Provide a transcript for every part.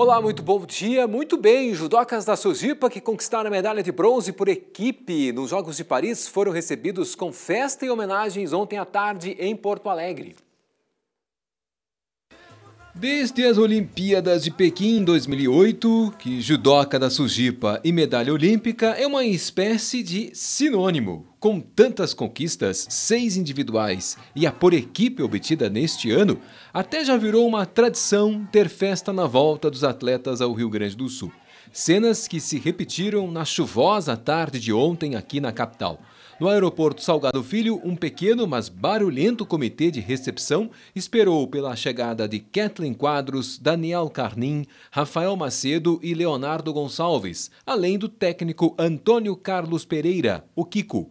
Olá, muito bom dia. Muito bem, judocas da Sojipa que conquistaram a medalha de bronze por equipe nos Jogos de Paris foram recebidos com festa e homenagens ontem à tarde em Porto Alegre. Desde as Olimpíadas de Pequim 2008, que judoca da Sujipa e medalha olímpica é uma espécie de sinônimo. Com tantas conquistas, seis individuais e a por equipe obtida neste ano, até já virou uma tradição ter festa na volta dos atletas ao Rio Grande do Sul. Cenas que se repetiram na chuvosa tarde de ontem aqui na capital. No aeroporto Salgado Filho, um pequeno, mas barulhento comitê de recepção esperou pela chegada de Kathleen Quadros, Daniel Carnim, Rafael Macedo e Leonardo Gonçalves, além do técnico Antônio Carlos Pereira, o Kiko.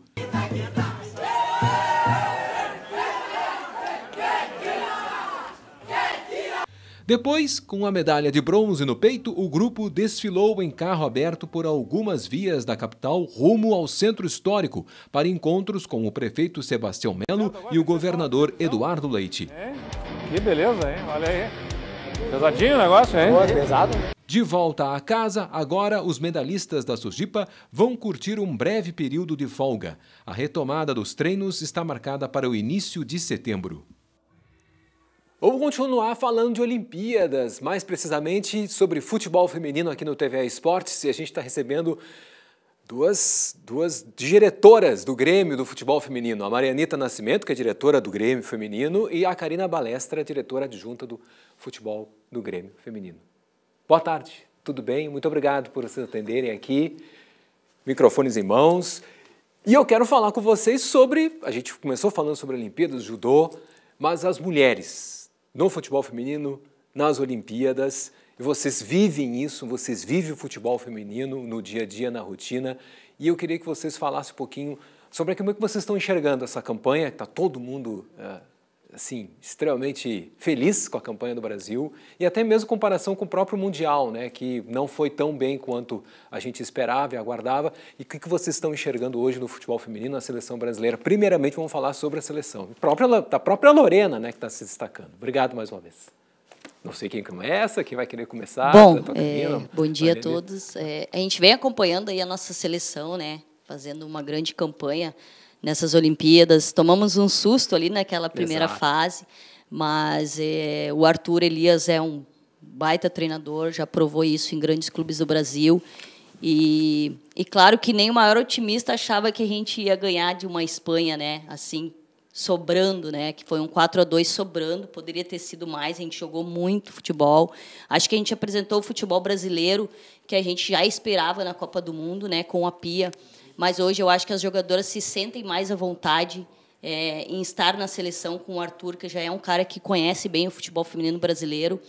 Depois, com a medalha de bronze no peito, o grupo desfilou em carro aberto por algumas vias da capital rumo ao centro histórico para encontros com o prefeito Sebastião Melo e o governador Eduardo Leite. É, que beleza, hein? Olha aí. Pesadinho o negócio, hein? Boa, pesado. De volta à casa, agora os medalhistas da Sujipa vão curtir um breve período de folga. A retomada dos treinos está marcada para o início de setembro. Vamos continuar falando de Olimpíadas, mais precisamente sobre futebol feminino aqui no TVA Esportes. E a gente está recebendo duas, duas diretoras do Grêmio do futebol feminino. A Marianita Nascimento, que é diretora do Grêmio feminino, e a Karina Balestra, diretora adjunta do futebol do Grêmio feminino. Boa tarde, tudo bem? Muito obrigado por vocês atenderem aqui. Microfones em mãos. E eu quero falar com vocês sobre. A gente começou falando sobre Olimpíadas, judô, mas as mulheres no futebol feminino, nas Olimpíadas. E vocês vivem isso, vocês vivem o futebol feminino no dia a dia, na rotina. E eu queria que vocês falassem um pouquinho sobre como é que vocês estão enxergando essa campanha, que está todo mundo é, assim, extremamente feliz com a campanha do Brasil e até mesmo comparação com o próprio Mundial, né, que não foi tão bem quanto a gente esperava e aguardava. E o que, que vocês estão enxergando hoje no futebol feminino, na seleção brasileira? Primeiramente, vamos falar sobre a seleção, própria, da própria Lorena, né, que está se destacando. Obrigado mais uma vez. Não sei quem começa, é quem vai querer começar. Bom, é, bom dia a todos. É, a gente vem acompanhando aí a nossa seleção, né, fazendo uma grande campanha nessas Olimpíadas. Tomamos um susto ali naquela primeira Exato. fase, mas é, o Arthur Elias é um baita treinador, já provou isso em grandes clubes do Brasil. E, e claro que nem o maior otimista achava que a gente ia ganhar de uma Espanha, né? Assim, sobrando, né? Que foi um 4 a 2 sobrando, poderia ter sido mais. A gente jogou muito futebol. Acho que a gente apresentou o futebol brasileiro que a gente já esperava na Copa do Mundo, né? Com a Pia mas hoje eu acho que as jogadoras se sentem mais à vontade é, em estar na seleção com o Arthur, que já é um cara que conhece bem o futebol feminino brasileiro.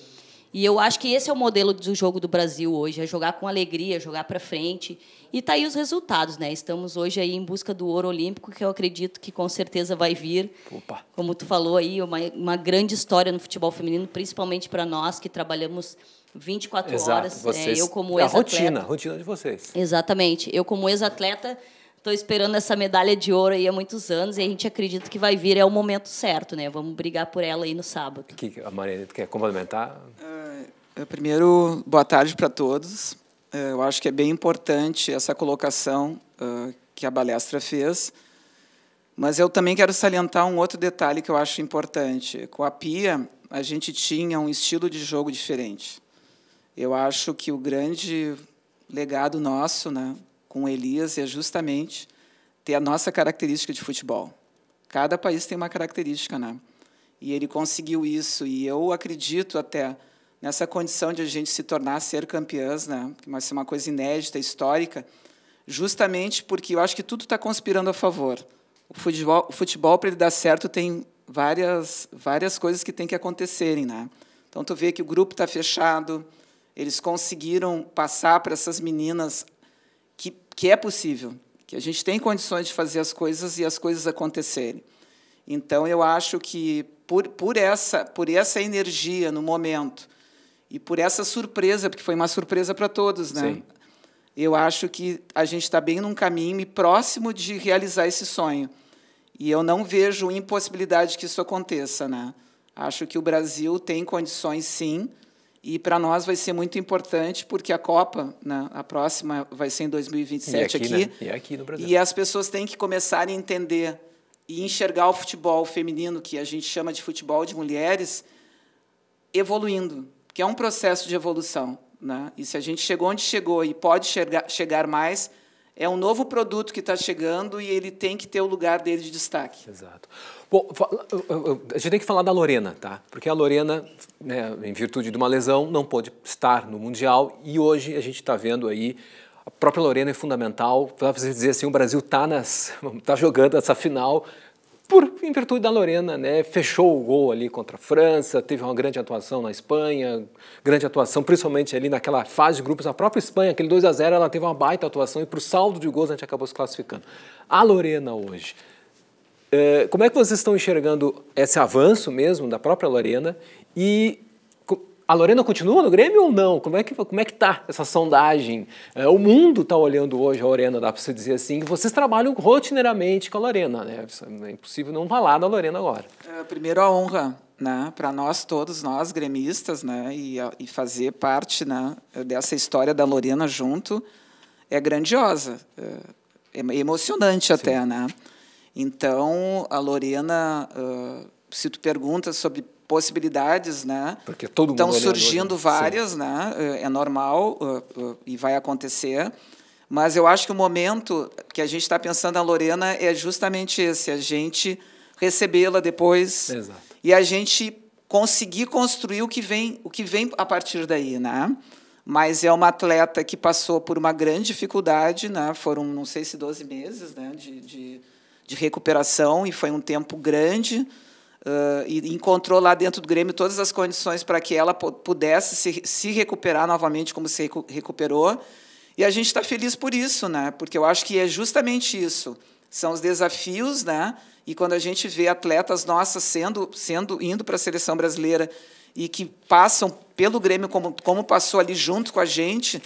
E eu acho que esse é o modelo do jogo do Brasil hoje, é jogar com alegria, jogar para frente. E tá aí os resultados, né? Estamos hoje aí em busca do ouro olímpico, que eu acredito que com certeza vai vir. Opa. Como tu falou aí, uma, uma grande história no futebol feminino, principalmente para nós que trabalhamos 24 Exato. horas. Né, vocês, é, eu como é ex-atleta. A rotina, a rotina de vocês. Exatamente. Eu como ex-atleta estou esperando essa medalha de ouro aí há muitos anos e a gente acredita que vai vir é o momento certo, né? Vamos brigar por ela aí no sábado. Que a Maria quer complementar? Uh, primeiro, boa tarde para todos. Uh, eu acho que é bem importante essa colocação uh, que a palestra fez. Mas eu também quero salientar um outro detalhe que eu acho importante. Com a Pia, a gente tinha um estilo de jogo diferente. Eu acho que o grande legado nosso né, com Elias é justamente ter a nossa característica de futebol. Cada país tem uma característica, né? E ele conseguiu isso. E eu acredito até nessa condição de a gente se tornar ser campeãs, né? vai ser é uma coisa inédita, histórica, justamente porque eu acho que tudo está conspirando a favor. O futebol, o futebol para ele dar certo tem várias várias coisas que tem que acontecerem, né? Então tu vê que o grupo está fechado, eles conseguiram passar para essas meninas que, que é possível, que a gente tem condições de fazer as coisas e as coisas acontecerem. Então, eu acho que por, por, essa, por essa energia no momento e por essa surpresa, porque foi uma surpresa para todos, né? Sim. Eu acho que a gente está bem num caminho e próximo de realizar esse sonho. E eu não vejo impossibilidade que isso aconteça, né? Acho que o Brasil tem condições, sim, e para nós vai ser muito importante, porque a Copa, né, a próxima, vai ser em 2027 e aqui. aqui, né? e, aqui no Brasil. e as pessoas têm que começar a entender e enxergar o futebol feminino, que a gente chama de futebol de mulheres, evoluindo, que é um processo de evolução. Né? E se a gente chegou onde chegou e pode chegar, chegar mais, é um novo produto que está chegando e ele tem que ter o lugar dele de destaque. Exato. Bom, a gente tem que falar da Lorena, tá? Porque a Lorena, né, em virtude de uma lesão, não pôde estar no Mundial e hoje a gente está vendo aí a própria Lorena é fundamental. Para você dizer assim, o Brasil está tá jogando essa final por, em virtude da Lorena, né, fechou o gol ali contra a França, teve uma grande atuação na Espanha, grande atuação principalmente ali naquela fase de grupos na própria Espanha, aquele 2 a 0 ela teve uma baita atuação e para o saldo de gols a gente acabou se classificando. A Lorena hoje, eh, como é que vocês estão enxergando esse avanço mesmo da própria Lorena e a Lorena continua no Grêmio ou não? Como é que, como é que tá essa sondagem? É, o mundo está olhando hoje a Lorena, dá para você dizer assim, vocês trabalham rotineiramente com a Lorena, né? É impossível não falar da Lorena agora. É, primeiro, a honra né, para nós todos, nós gremistas, né, e, e fazer parte né, dessa história da Lorena junto é grandiosa, é, é emocionante até, né? Então, a Lorena, uh, se tu pergunta sobre possibilidades, né? Porque todo Estão surgindo várias, sim. né? Eh, é normal eh, eh, e vai acontecer. Mas eu acho que o momento que a gente está pensando na Lorena é justamente esse, a gente recebê-la depois Exato. e a gente conseguir construir o que vem, o que vem a partir daí, né? Mas é uma atleta que passou por uma grande dificuldade, né? Foram não sei se 12 meses, né? de, de, de recuperação e foi um tempo grande Uh, e encontrou lá dentro do Grêmio todas as condições para que ela pudesse se, se, recuperar novamente como se recu recuperou. E a gente está feliz por isso, né? porque eu acho que é justamente isso. São os desafios, né? e quando a gente vê atletas nossas sendo, sendo indo para a seleção brasileira e que passam pelo Grêmio como, como passou ali junto com a gente,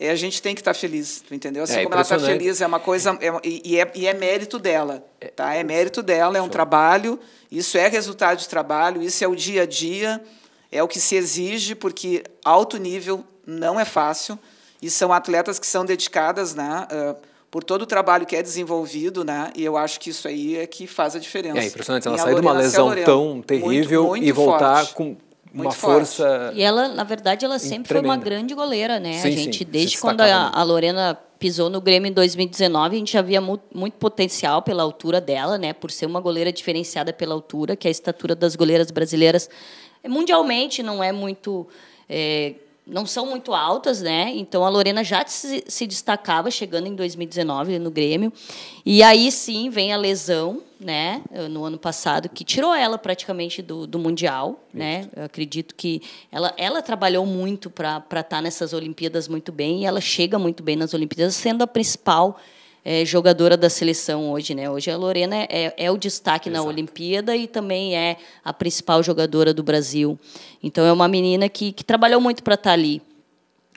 é, a gente tem que estar tá feliz, entendeu? Assim é, como ela está feliz, é uma coisa. É, e, é, e, é, mérito dela. É, tá? É mérito dela, é um Show. trabalho, isso é resultado de trabalho, isso é o dia a dia, é o que se exige, porque alto nível não é fácil. E são atletas que são dedicadas, né? Uh, por todo o trabalho que é desenvolvido, né? E eu acho que isso aí é que faz a diferença. É impressionante ela sair de uma lesão tão terrível muito, muito e voltar forte. com muito uma forte. força. E ela, na verdade, ela sempre tremenda. foi uma grande goleira, né? Sim, a gente, sim, desde quando a, a, Lorena pisou no Grêmio em 2019, a gente já via muito, muito, potencial pela altura dela, né? Por ser uma goleira diferenciada pela altura, que é a estatura das goleiras brasileiras eh, mundialmente não é muito. É, não são muito altas, né? Então a Lorena já se, se destacava chegando em 2019 no Grêmio. E aí sim vem a lesão, né, eh, no ano passado, que tirou ela praticamente do, do Mundial. Né? Eu acredito que ela, ela trabalhou muito para estar tá nessas Olimpíadas muito bem e ela chega muito bem nas Olimpíadas, sendo a principal é, jogadora da seleção hoje, né? Hoje a Lorena é, é, é o destaque Exato. na Olimpíada e também é a principal jogadora do Brasil. Então é uma menina que, que trabalhou muito para estar tá ali.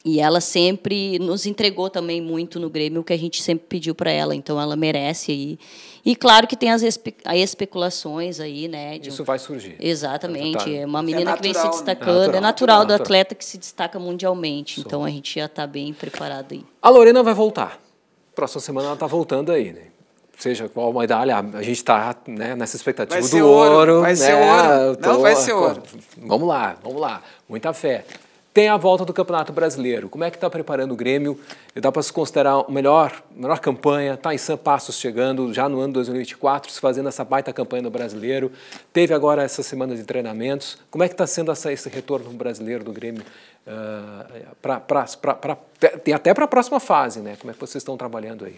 E ela sempre nos entregou também muito no Grêmio o que a gente sempre pediu para ela, então ela merece aí. E claro que tem as espe especulações aí, né? Isso vai surgir. Exatamente. Tá. É, uma menina é natural, que vem se né? destacando, é natural, é natural, natural do atleta que se destaca mundialmente, Sou. então a gente já está bem preparado aí. A Lorena vai voltar. Próxima semana ela está voltando aí, né? seja qual medalha, a gente está né, nessa expectativa do ouro. Vai né? ser ouro. Não, Tô... vai ser ouro. Vamos lá, vamos lá. Muita fé. Tem a volta do Campeonato Brasileiro. Como é que está preparando o Grêmio? Dá para se considerar a melhor, melhor campanha. Está em São Passos chegando já no ano 2024, se fazendo essa baita campanha no Brasileiro. Teve agora essa semana de treinamentos. Como é que está sendo essa, esse retorno brasileiro do Grêmio? Uh, pra, pra, pra, pra até para a próxima fase, né? Como é que vocês estão trabalhando aí?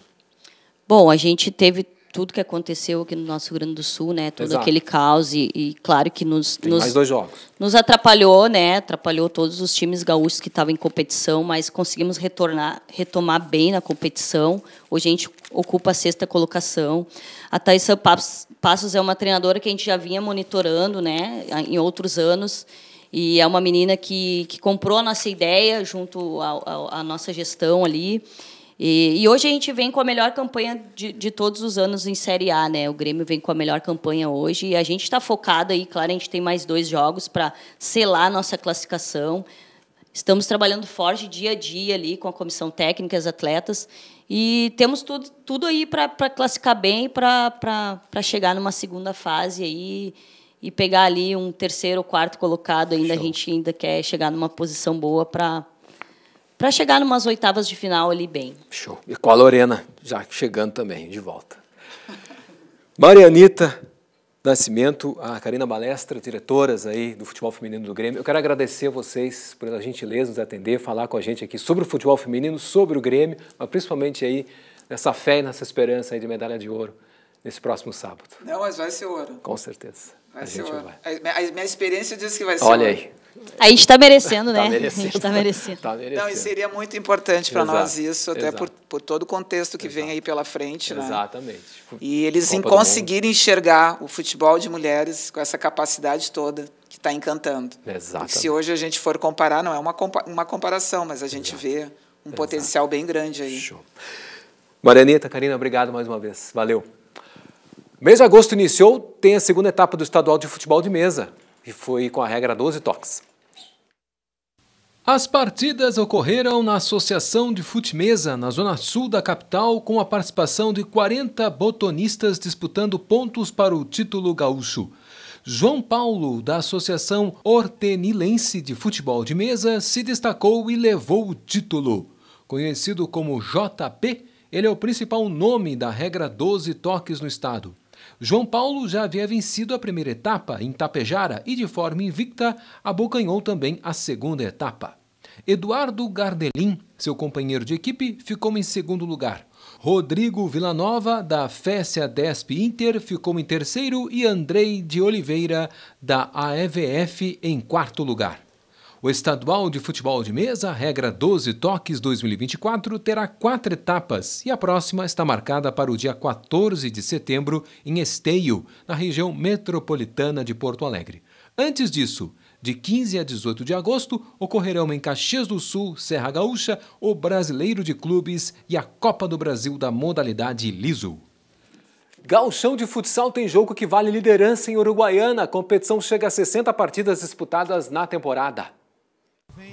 Bom, a gente teve tudo que aconteceu aqui no nosso Rio Grande do Sul, né? Todo Exato. aquele caos e, e, claro que nos Tem nos, mais dois jogos. nos atrapalhou, né? Atrapalhou todos os times gaúchos que estavam em competição, mas conseguimos retornar, retomar bem na competição. Hoje a gente ocupa a sexta colocação. A Thais Passos é uma treinadora que a gente já vinha monitorando, né? Em outros anos. E é uma menina que, que comprou a nossa ideia junto à nossa gestão ali e, e, hoje a gente vem com a melhor campanha de, de, todos os anos em Série A, né? O Grêmio vem com a melhor campanha hoje e a gente está focado aí, claro, a gente tem mais dois jogos para selar a nossa classificação. Estamos trabalhando forte dia a dia ali com a comissão técnica, os atletas e temos tudo, tudo aí para classificar bem, para chegar numa segunda fase aí e pegar ali um terceiro ou quarto colocado ainda. Show. A gente ainda quer chegar numa posição boa para para chegar numas umas oitavas de final ali bem. Show. E com a Lorena, já chegando também, de volta. Marianita Nascimento, a Karina Balestra, diretoras aí do futebol feminino do Grêmio. Eu quero agradecer a vocês pela gentileza de nos atender, falar com a gente aqui sobre o futebol feminino, sobre o Grêmio, mas principalmente aí nessa fé e nessa esperança aí de medalha de ouro nesse próximo sábado. Não, mas vai ser ouro. Com certeza. Vai a ser ouro. Vai. A minha experiência diz que vai ser Olha ouro. Olha aí. A gente está merecendo, tá né? merecendo. A gente está merecendo. Então, e seria muito importante para nós isso, até por, por, todo o contexto que Exato. vem aí pela frente. Né? Exatamente. E eles Copa conseguirem enxergar o futebol de mulheres com essa capacidade toda que está encantando. Exato. Se hoje a gente for comparar, não é uma, compa uma comparação, mas a gente Exato. vê um Exato. potencial bem grande aí. Show. Marianita, Karina, obrigado mais uma vez. Valeu. Mês de agosto iniciou, tem a segunda etapa do estadual de futebol de mesa, e foi com a regra 12 toques. As partidas ocorreram na Associação de Futmesa, na zona sul da capital, com a participação de 40 botonistas disputando pontos para o título gaúcho. João Paulo, da Associação Hortenilense de Futebol de Mesa, se destacou e levou o título. Conhecido como JP, ele é o principal nome da regra 12 toques no estado. João Paulo já havia vencido a primeira etapa em Tapejara e, de forma invicta, abocanhou também a segunda etapa. Eduardo Gardelin, seu companheiro de equipe, ficou em segundo lugar. Rodrigo Villanova, da Fécia Desp Inter, ficou em terceiro e Andrei de Oliveira, da AEVF, em quarto lugar. O Estadual de Futebol de Mesa, regra 12 toques 2024, terá quatro etapas e a próxima está marcada para o dia 14 de setembro em Esteio, na região metropolitana de Porto Alegre. Antes disso, de 15 a 18 de agosto, ocorrerão em Caxias do Sul, Serra Gaúcha, o Brasileiro de Clubes e a Copa do Brasil da modalidade liso. Galchão de futsal tem jogo que vale liderança em Uruguaiana. A competição chega a 60 partidas disputadas na temporada.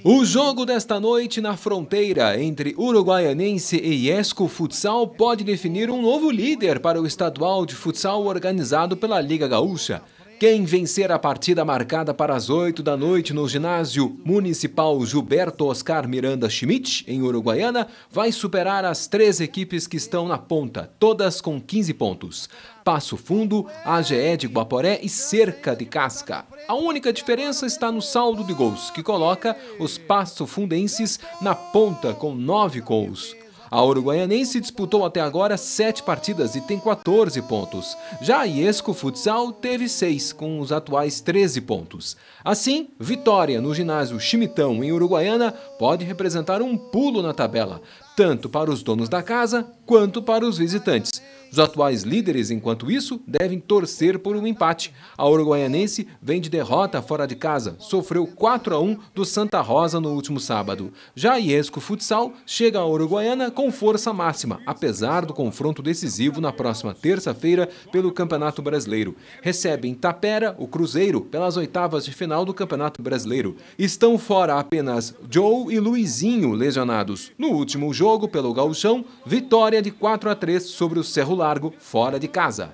O jogo desta noite na fronteira entre Uruguaianense e Esco Futsal pode definir um novo líder para o estadual de futsal organizado pela Liga Gaúcha. Quem vencer a partida marcada para as 8 da noite no ginásio municipal Gilberto Oscar Miranda Schmidt, em Uruguaiana, vai superar as três equipes que estão na ponta, todas com 15 pontos. Passo Fundo, AGE de Guaporé e Cerca de Casca. A única diferença está no saldo de gols, que coloca os passo fundenses na ponta com nove gols. A uruguaianense disputou até agora sete partidas e tem 14 pontos. Já a Iesco Futsal teve seis, com os atuais 13 pontos. Assim, vitória no ginásio Chimitão, em Uruguaiana, pode representar um pulo na tabela, tanto para os donos da casa quanto para os visitantes. Os atuais líderes, enquanto isso, devem torcer por um empate. A uruguaianense vem de derrota fora de casa, sofreu 4 a 1 do Santa Rosa no último sábado. Já a Iesco Futsal chega à Uruguaiana com força máxima, apesar do confronto decisivo na próxima terça-feira pelo Campeonato Brasileiro. Recebe em Tapera o Cruzeiro pelas oitavas de final do Campeonato Brasileiro. Estão fora apenas Joe e Luizinho lesionados. No último jogo pelo Gauchão, vitória de 4 a 3 sobre o Cerro largo fora de casa.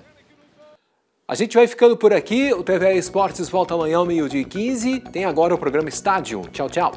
A gente vai ficando por aqui. O TV Esportes volta amanhã, meio-dia e 15. Tem agora o programa Estádio. Tchau, tchau.